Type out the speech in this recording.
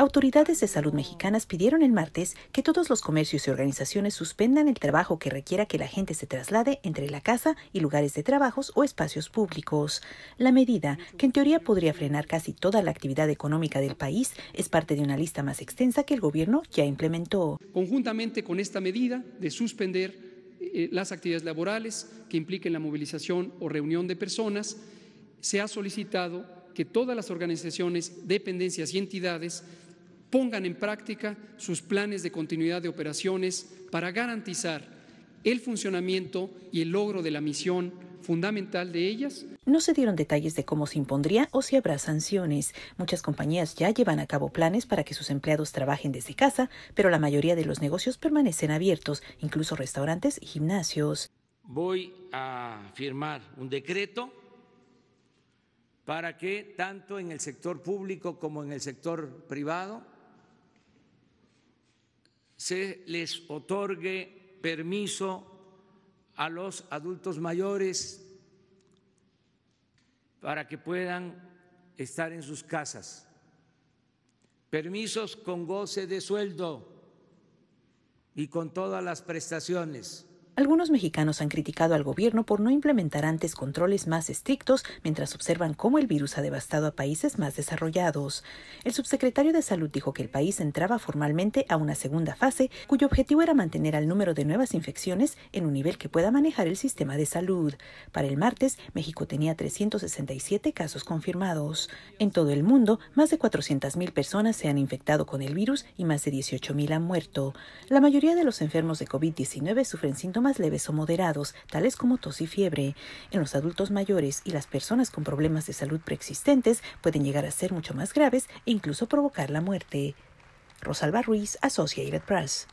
Autoridades de salud mexicanas pidieron el martes que todos los comercios y organizaciones suspendan el trabajo que requiera que la gente se traslade entre la casa y lugares de trabajos o espacios públicos. La medida, que en teoría podría frenar casi toda la actividad económica del país, es parte de una lista más extensa que el gobierno ya implementó. Conjuntamente con esta medida de suspender eh, las actividades laborales que impliquen la movilización o reunión de personas, se ha solicitado que todas las organizaciones, dependencias y entidades pongan en práctica sus planes de continuidad de operaciones para garantizar el funcionamiento y el logro de la misión fundamental de ellas. No se dieron detalles de cómo se impondría o si habrá sanciones. Muchas compañías ya llevan a cabo planes para que sus empleados trabajen desde casa, pero la mayoría de los negocios permanecen abiertos, incluso restaurantes y gimnasios. Voy a firmar un decreto para que tanto en el sector público como en el sector privado se les otorgue permiso a los adultos mayores para que puedan estar en sus casas, permisos con goce de sueldo y con todas las prestaciones algunos mexicanos han criticado al gobierno por no implementar antes controles más estrictos mientras observan cómo el virus ha devastado a países más desarrollados. El subsecretario de Salud dijo que el país entraba formalmente a una segunda fase cuyo objetivo era mantener el número de nuevas infecciones en un nivel que pueda manejar el sistema de salud. Para el martes, México tenía 367 casos confirmados. En todo el mundo, más de 400.000 personas se han infectado con el virus y más de 18.000 han muerto. La mayoría de los enfermos de COVID-19 sufren síntomas leves o moderados, tales como tos y fiebre. En los adultos mayores y las personas con problemas de salud preexistentes pueden llegar a ser mucho más graves e incluso provocar la muerte. Rosalba Ruiz, Asocia Press.